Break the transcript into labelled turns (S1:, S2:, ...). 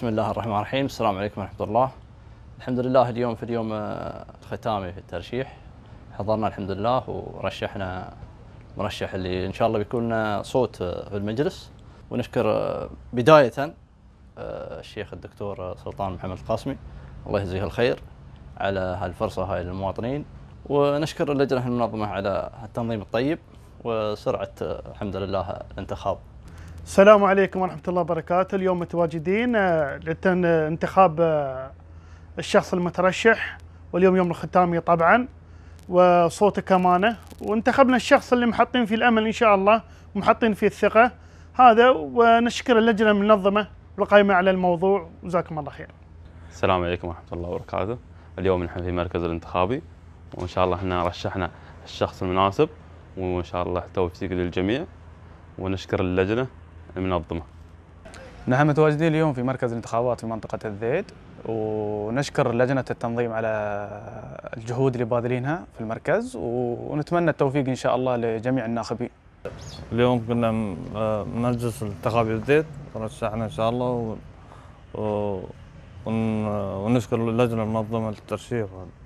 S1: بسم الله الرحمن الرحيم السلام عليكم ورحمة الله الحمد لله اليوم في اليوم الختامي آه، في الترشيح حضرنا الحمد لله ورشحنا مرشح اللي إن شاء الله بيكون لنا آه، صوت آه، في المجلس ونشكر بداية الشيخ الدكتور سلطان محمد القاسمي الله يجزيه الخير على هالفرصة هاي للمواطنين ونشكر اللجنة المنظمة على التنظيم الطيب وسرعة الحمد لله الانتخاب
S2: السلام عليكم ورحمة الله وبركاته اليوم متواجدين آه، لانتخاب آه، الشخص المترشح واليوم يوم الختامي طبعا وصوته كمانة وانتخبنا الشخص اللي محطين فيه الأمل إن شاء الله ومحطين فيه الثقة هذا ونشكر اللجنة المنظمة والقائمة على الموضوع وجزاكم الله خير
S3: السلام عليكم ورحمة الله وبركاته اليوم نحن في المركز الانتخابي وإن شاء الله احنا رشحنا الشخص المناسب وإن شاء الله التوفيق للجميع ونشكر اللجنة المنظمه.
S4: نحن نعم، متواجدين اليوم في مركز الانتخابات في منطقه الذيد ونشكر لجنه التنظيم على الجهود اللي باذلينها في المركز ونتمنى التوفيق ان شاء الله لجميع الناخبين.
S5: اليوم كنا مجلس الانتخاب الذيد رشحنا ان شاء الله و... و... ونشكر اللجنه المنظمه للترشيح هذا.